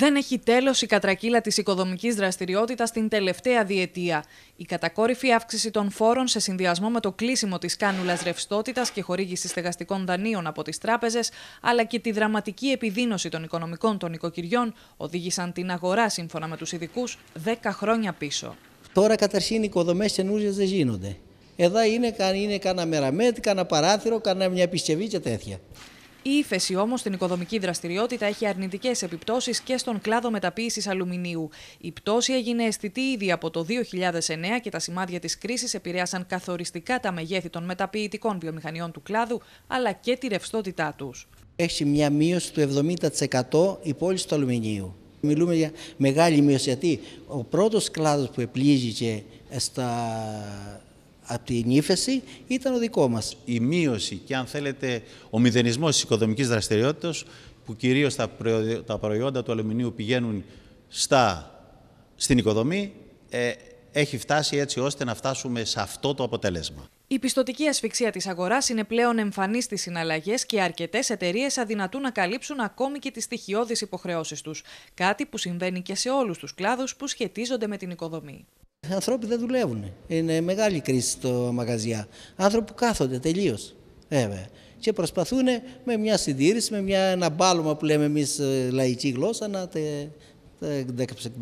Δεν έχει τέλος η κατρακύλα της οικοδομικής δραστηριότητας την τελευταία διετία. Η κατακόρυφη αύξηση των φόρων σε συνδυασμό με το κλείσιμο της κάνουλας ρευστότητας και χορήγηση στεγαστικών δανείων από τις τράπεζες, αλλά και τη δραματική επιδείνωση των οικονομικών των οικοκυριών, οδήγησαν την αγορά, σύμφωνα με τους ειδικούς, 10 χρόνια πίσω. Τώρα καταρχήν οι οικοδομές καινούριες δεν γίνονται. Εδώ είναι, είναι κανένα μεραμέτ, κανένα παράθυρο, κανένα μια επισκευή και τέτοια. Η ύφεση όμως στην οικοδομική δραστηριότητα έχει αρνητικές επιπτώσεις και στον κλάδο μεταποίησης αλουμινίου. Η πτώση έγινε αισθητή ήδη από το 2009 και τα σημάδια της κρίσης επηρέασαν καθοριστικά τα μεγέθη των μεταποιητικών βιομηχανιών του κλάδου αλλά και τη ρευστότητά τους. Έχει μια μείωση του 70% η πώληση του αλουμινίου. Μιλούμε για μεγάλη μείωση γιατί ο πρώτος κλάδος που επλήγηκε στα από την ύφεση ήταν ο δικό μας. Η μείωση και αν θέλετε ο μηδενισμός της οικοδομικής δραστηριότητας που κυρίως τα, προϊόντα, του αλουμινίου πηγαίνουν στα, στην οικοδομή ε, έχει φτάσει έτσι ώστε να φτάσουμε σε αυτό το αποτέλεσμα. Η πιστοτική ασφυξία της αγοράς είναι πλέον εμφανής στις συναλλαγές και αρκετές εταιρείες αδυνατούν να καλύψουν ακόμη και τις στοιχειώδεις υποχρεώσεις τους. Κάτι που συμβαίνει και σε όλους τους κλάδους που σχετίζονται με την οικοδομή. Οι ε, Ανθρώποι δεν δουλεύουν. Είναι μεγάλη κρίση στο μαγαζιά. Άνθρωποι κάθονται τελείως. Βέβαια. Και προσπαθούν με μια συντήρηση, με μια, ένα μπάλωμα που λέμε εμείς ε, λαϊκή γλώσσα να τε,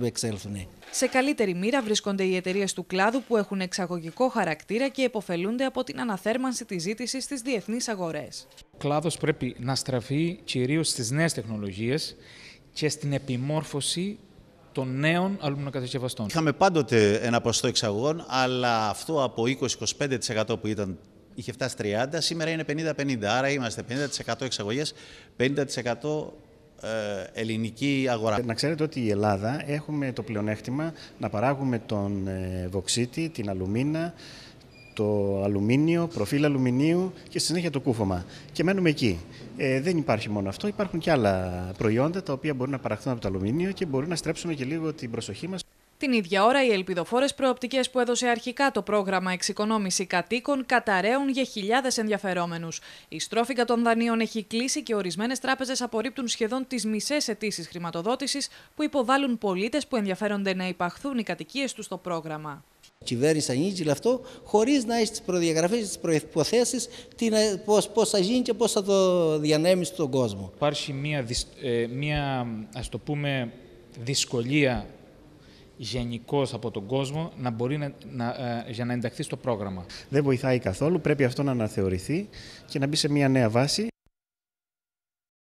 εξέλθουν. Σε καλύτερη μοίρα βρίσκονται οι εταιρείες του κλάδου που έχουν εξαγωγικό χαρακτήρα και υποφελούνται από την αναθέρμανση της ζήτησης στις διεθνείς αγορές. Ο κλάδος πρέπει να στραφεί κυρίως στις νέες τεχνολογίες και στην επιμόρφωση των νέων αλουμινοκατασκευαστών. Είχαμε πάντοτε ένα ποσοστό εξαγωγών, αλλά αυτό από 20-25% που ήταν είχε φτάσει 30, σήμερα είναι 50-50. Άρα είμαστε 50% εξαγωγές, 50% αρα ειμαστε 50 εξαγωγε αγορά. Να ξέρετε ότι η Ελλάδα έχουμε το πλεονέκτημα να παράγουμε τον ε, βοξίτη, την αλουμίνα, το αλουμίνιο, προφίλ αλουμινίου και στη συνέχεια το κούφωμα. Και μένουμε εκεί. Ε, δεν υπάρχει μόνο αυτό, υπάρχουν και άλλα προϊόντα τα οποία μπορούν να παραχθούν από το αλουμίνιο και μπορούν να στρέψουμε και λίγο την προσοχή μας την ίδια ώρα, οι ελπιδοφόρες προοπτικές που έδωσε αρχικά το πρόγραμμα Εξοικονόμηση Κατοίκων καταραίουν για χιλιάδες ενδιαφερόμενους. Η στρόφιγγα των δανείων έχει κλείσει και ορισμένες τράπεζες απορρίπτουν σχεδόν τις μισές αιτήσεις χρηματοδότησης που υποβάλλουν πολίτες που ενδιαφέρονται να υπαχθούν οι κατοικίες τους στο πρόγραμμα. Η κυβέρνηση ανοίγει αυτό χωρίς να έχει τις προδιαγραφές, τις προποθέσει, ε, πώς θα γίνει και πώς θα το διανέμεις στον κόσμο. Υπάρχει μία, ε, το πούμε, δυσκολία Γενικώς από τον κόσμο να μπορεί να, να, ε, για να ενταχθεί στο πρόγραμμα. Δεν βοηθάει καθόλου, πρέπει αυτό να αναθεωρηθεί και να μπει σε μια νέα βάση.